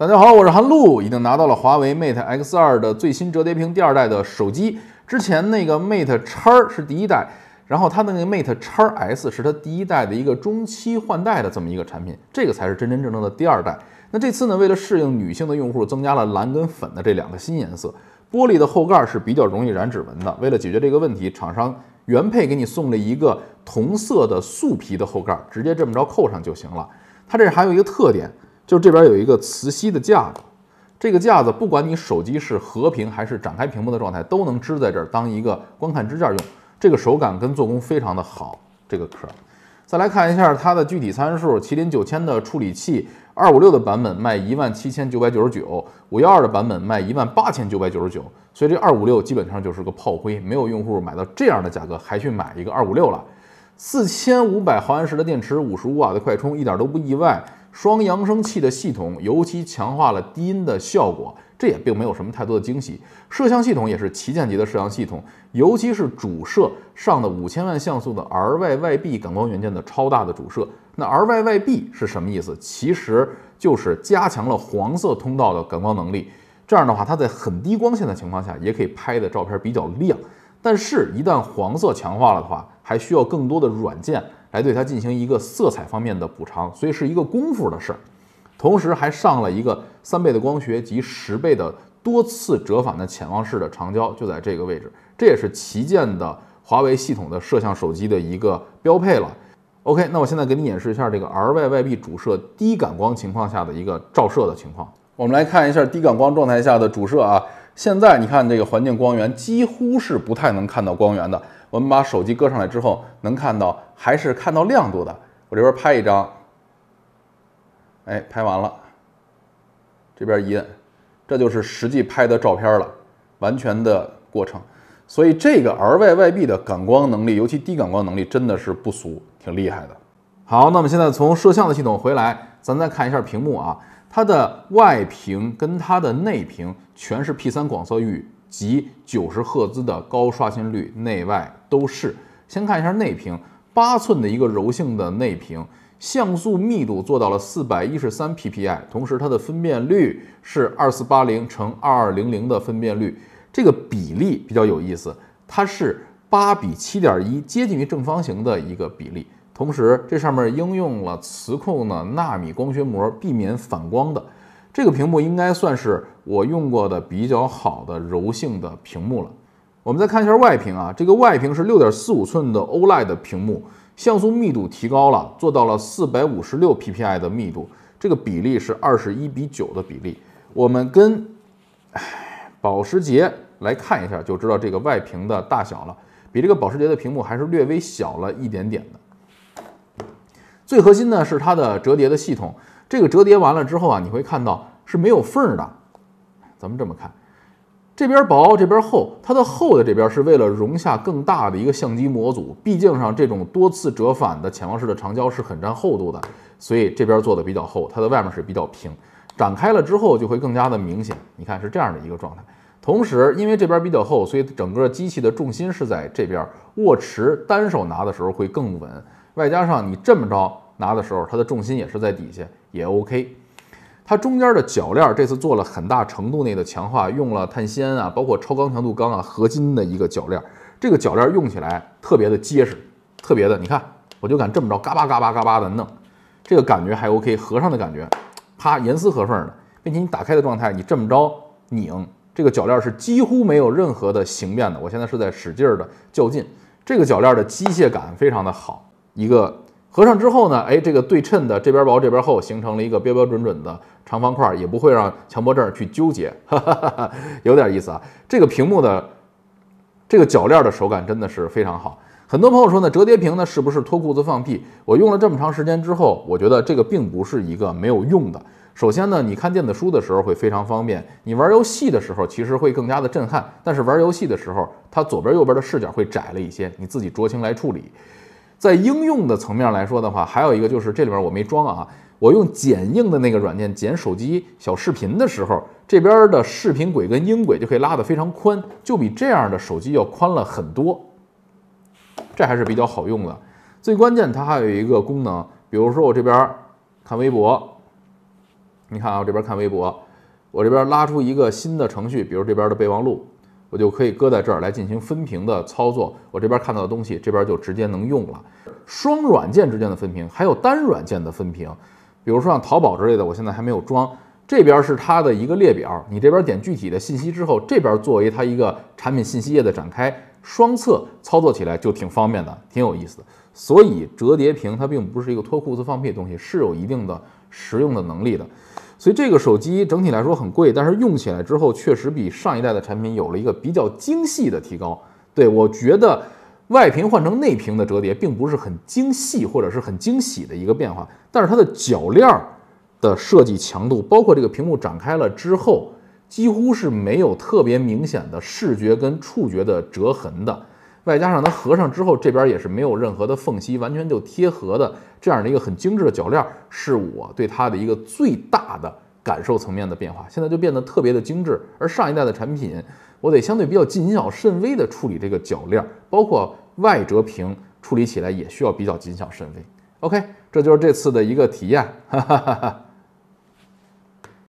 大家好，我是韩露，已经拿到了华为 Mate X2 的最新折叠屏第二代的手机。之前那个 Mate X 是第一代，然后它的那个 Mate Xs 是它第一代的一个中期换代的这么一个产品，这个才是真真正正的第二代。那这次呢，为了适应女性的用户，增加了蓝跟粉的这两个新颜色。玻璃的后盖是比较容易染指纹的，为了解决这个问题，厂商原配给你送了一个同色的素皮的后盖，直接这么着扣上就行了。它这还有一个特点。就这边有一个磁吸的架子，这个架子不管你手机是和平还是展开屏幕的状态，都能支在这儿当一个观看支架用。这个手感跟做工非常的好。这个壳，再来看一下它的具体参数：麒麟九千的处理器，二五六的版本卖一万七千九百九十九，五幺二的版本卖一万八千九百九十九。所以这二五六基本上就是个炮灰，没有用户买到这样的价格还去买一个二五六了。四千五百毫安时的电池，五十五瓦的快充，一点都不意外。双扬声器的系统尤其强化了低音的效果，这也并没有什么太多的惊喜。摄像系统也是旗舰级的摄像系统，尤其是主摄上的五千万像素的 RYYB 感光元件的超大的主摄。那 RYYB 是什么意思？其实就是加强了黄色通道的感光能力。这样的话，它在很低光线的情况下也可以拍的照片比较亮。但是，一旦黄色强化了的话，还需要更多的软件。来对它进行一个色彩方面的补偿，所以是一个功夫的事儿，同时还上了一个三倍的光学及十倍的多次折返的潜望式的长焦，就在这个位置，这也是旗舰的华为系统的摄像手机的一个标配了。OK，那我现在给你演示一下这个 RYYB 主摄低感光情况下的一个照射的情况，我们来看一下低感光状态下的主摄啊。现在你看这个环境光源几乎是不太能看到光源的。我们把手机搁上来之后，能看到还是看到亮度的。我这边拍一张，哎，拍完了，这边一摁，这就是实际拍的照片了，完全的过程。所以这个 R y y b 的感光能力，尤其低感光能力，真的是不俗，挺厉害的。好，那么现在从摄像的系统回来，咱再看一下屏幕啊。它的外屏跟它的内屏全是 P3 广色域及九十赫兹的高刷新率，内外都是。先看一下内屏，八寸的一个柔性的内屏，像素密度做到了四百一十三 PPI，同时它的分辨率是二四八零乘二二零零的分辨率，这个比例比较有意思，它是八比七点一，接近于正方形的一个比例。同时，这上面应用了磁控的纳米光学膜，避免反光的这个屏幕应该算是我用过的比较好的柔性的屏幕了。我们再看一下外屏啊，这个外屏是六点四五寸的 OLED 的屏幕，像素密度提高了，做到了四百五十六 PPI 的密度，这个比例是二十一比九的比例。我们跟哎保时捷来看一下，就知道这个外屏的大小了，比这个保时捷的屏幕还是略微小了一点点的。最核心呢是它的折叠的系统，这个折叠完了之后啊，你会看到是没有缝的。咱们这么看，这边薄这边厚，它的厚的这边是为了容下更大的一个相机模组。毕竟上这种多次折返的潜望式的长焦是很占厚度的，所以这边做的比较厚，它的外面是比较平。展开了之后就会更加的明显。你看是这样的一个状态。同时因为这边比较厚，所以整个机器的重心是在这边，握持单手拿的时候会更稳。外加上你这么着拿的时候，它的重心也是在底下，也 OK。它中间的铰链这次做了很大程度内的强化，用了碳纤啊，包括超钢强度钢啊合金的一个铰链。这个铰链用起来特别的结实，特别的，你看我就敢这么着，嘎巴嘎巴嘎巴的弄，这个感觉还 OK。合上的感觉，啪，严丝合缝的，并且你打开的状态，你这么着拧，这个铰链是几乎没有任何的形变的。我现在是在使劲的较劲，这个铰链的机械感非常的好。一个合上之后呢，哎，这个对称的这边薄这边厚，形成了一个标标准准的长方块，也不会让强迫症去纠结，哈哈哈，有点意思啊。这个屏幕的这个铰链的手感真的是非常好。很多朋友说呢，折叠屏呢是不是脱裤子放屁？我用了这么长时间之后，我觉得这个并不是一个没有用的。首先呢，你看电子书的时候会非常方便，你玩游戏的时候其实会更加的震撼。但是玩游戏的时候，它左边右边的视角会窄了一些，你自己酌情来处理。在应用的层面来说的话，还有一个就是这里边我没装啊，我用剪映的那个软件剪手机小视频的时候，这边的视频轨跟音轨就可以拉得非常宽，就比这样的手机要宽了很多，这还是比较好用的。最关键它还有一个功能，比如说我这边看微博，你看啊，我这边看微博，我这边拉出一个新的程序，比如这边的备忘录。我就可以搁在这儿来进行分屏的操作，我这边看到的东西，这边就直接能用了。双软件之间的分屏，还有单软件的分屏，比如说像淘宝之类的，我现在还没有装。这边是它的一个列表，你这边点具体的信息之后，这边作为它一个产品信息页的展开，双侧操作起来就挺方便的，挺有意思的。所以折叠屏它并不是一个脱裤子放屁的东西，是有一定的实用的能力的。所以这个手机整体来说很贵，但是用起来之后确实比上一代的产品有了一个比较精细的提高。对我觉得，外屏换成内屏的折叠并不是很精细或者是很惊喜的一个变化，但是它的铰链的设计强度，包括这个屏幕展开了之后，几乎是没有特别明显的视觉跟触觉的折痕的。外加上它合上之后，这边也是没有任何的缝隙，完全就贴合的这样的一个很精致的铰链，是我对它的一个最大的感受层面的变化。现在就变得特别的精致，而上一代的产品，我得相对比较谨小慎微的处理这个铰链，包括外折屏处理起来也需要比较谨小慎微。OK，这就是这次的一个体验。哈哈哈哈。